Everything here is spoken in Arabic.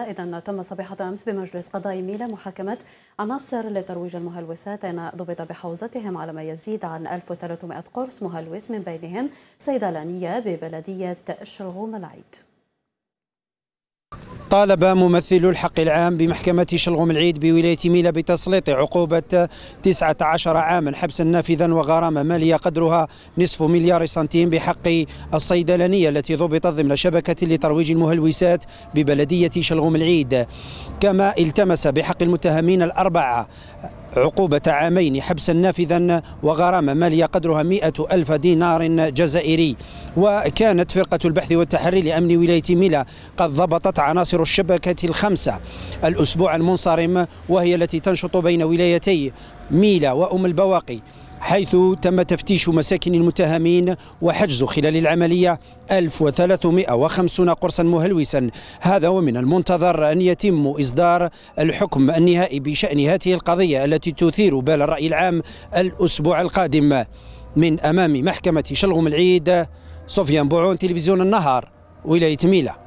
إذا تم صبيحة أمس بمجلس قضاء ميلا محاكمة عناصر لترويج المهلوسات أين ضبط بحوزتهم على ما يزيد عن 1300 قرص مهلوس من بينهم صيدلانية ببلدية شرغوم العيد طالب ممثل الحق العام بمحكمة شلغم العيد بولاية ميلا بتسليط عقوبة 19 عاما حبسا نافذا وغرامة مالية قدرها نصف مليار سنتيم بحق الصيدلانية التي ضبطت ضمن شبكة لترويج المهلوسات ببلدية شلغم العيد كما التمس بحق المتهمين الأربعة عقوبة عامين حبسا نافذا وغرامة مالية قدرها مئة ألف دينار جزائري وكانت فرقة البحث والتحري لأمن ولاية ميلا قد ضبطت عناصر الشبكة الخمسة الأسبوع المنصرم وهي التي تنشط بين ولايتي ميلا وأم البواقي حيث تم تفتيش مساكن المتهمين وحجز خلال العملية 1350 قرصا مهلوسا هذا ومن المنتظر أن يتم إصدار الحكم النهائي بشأن هذه القضية التي تثير بال الرأي العام الأسبوع القادم من أمام محكمة شلغم العيد صوفيان بوعون تلفزيون النهار ولاية ميلا